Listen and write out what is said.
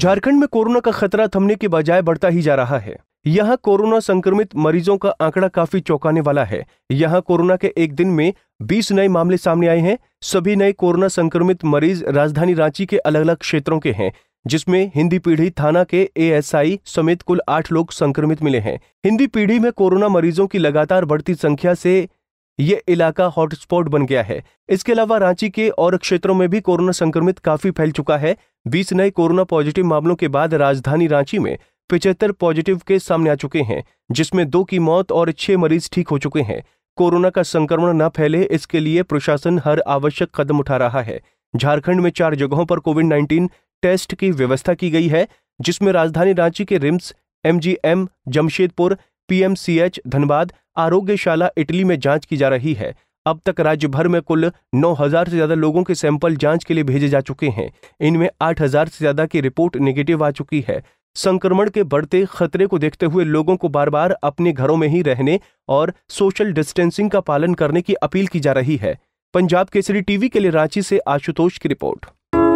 झारखंड में कोरोना का खतरा थमने के बजाय बढ़ता ही जा रहा है यहाँ कोरोना संक्रमित मरीजों का आंकड़ा काफी चौंकाने वाला है यहाँ कोरोना के एक दिन में 20 नए मामले सामने आए हैं सभी नए कोरोना संक्रमित मरीज राजधानी रांची के अलग अलग क्षेत्रों के हैं जिसमें हिंदी पीढ़ी थाना के एएसआई समेत कुल आठ लोग संक्रमित मिले हैं हिंदी पीढ़ी में कोरोना मरीजों की लगातार बढ़ती संख्या से ये इलाका हॉटस्पॉट बन गया है इसके अलावा रांची के और क्षेत्रों में भी कोरोना संक्रमित काफी फैल चुका है बीस नए कोरोना पॉजिटिव मामलों के बाद राजधानी रांची में पिचहत्तर पॉजिटिव केस सामने आ चुके हैं जिसमें दो की मौत और छह मरीज ठीक हो चुके हैं कोरोना का संक्रमण न फैले इसके लिए प्रशासन हर आवश्यक कदम उठा रहा है झारखंड में चार जगहों पर कोविड नाइन्टीन टेस्ट की व्यवस्था की गई है जिसमें राजधानी रांची के RIMS MGM Jamshedpur PMCH Dhanbad आरोग्यशाला इटली में जांच की जा रही है अब तक राज्य भर में कुल 9000 से ज्यादा लोगों के सैंपल जांच के लिए भेजे जा चुके हैं इनमें 8000 से ज्यादा की रिपोर्ट नेगेटिव आ चुकी है संक्रमण के बढ़ते खतरे को देखते हुए लोगों को बार बार अपने घरों में ही रहने और सोशल डिस्टेंसिंग का पालन करने की अपील की जा रही है पंजाब केसरी टीवी के लिए रांची से आशुतोष की रिपोर्ट